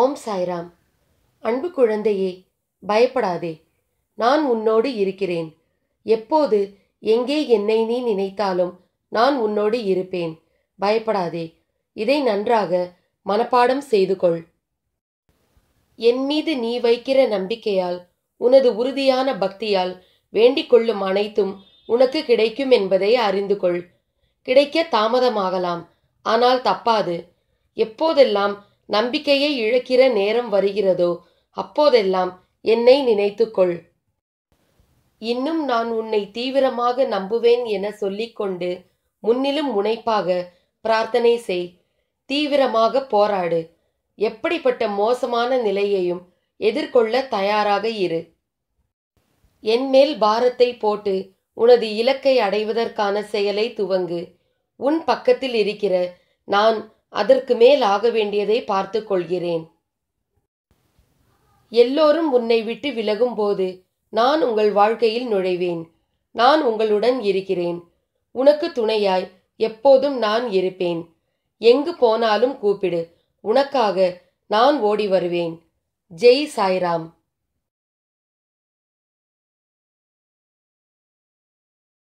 ஓம் சாய்ராம் அன்பு குழந்தையே பயப்படாதே நான் உன்னோடு இருக்கிறேன் எப்போது எங்கே என்னை நீ நினைத்தாலும் நான் உன்னோடு இருப்பேன் பயப்படாதே இதை நன்றாக மனப்பாடம் செய்து கொள் என் மீது நீ வைக்கிற நம்பிக்கையால் உனது உறுதியான பக்தியால் வேண்டிக் கொள்ளும் அனைத்தும் உனக்கு கிடைக்கும் என்பதை அறிந்து கொள் கிடைக்க தாமதமாகலாம் ஆனால் தப்பாது எப்போதெல்லாம் நம்பிக்கையை இழக்கிற நேரம் வருகிறதோ அப்போதெல்லாம் என்னை நினைத்துக்கொள் இன்னும் நான் உன்னை தீவிரமாக நம்புவேன் என சொல்லிக்கொண்டு முன்னிலும் முனைப்பாக பிரார்த்தனை செய் தீவிரமாக போராடு எப்படிப்பட்ட மோசமான நிலையையும் எதிர்கொள்ள தயாராக இரு என்மேல் பாரத்தை போட்டு உனது இலக்கை அடைவதற்கான செயலை துவங்கு உன் பக்கத்தில் இருக்கிற நான் அதற்கு மேல் ஆக வேண்டியதை பார்த்து கொள்கிறேன் எல்லோரும் உன்னை விட்டு விலகும்போது நான் உங்கள் வாழ்க்கையில் நுழைவேன் நான் உங்களுடன் இருக்கிறேன் உனக்கு துணையாய் எப்போதும் நான் இருப்பேன் எங்கு போனாலும் கூப்பிடு உனக்காக நான் ஓடி வருவேன் ஜெய் சாய்ராம்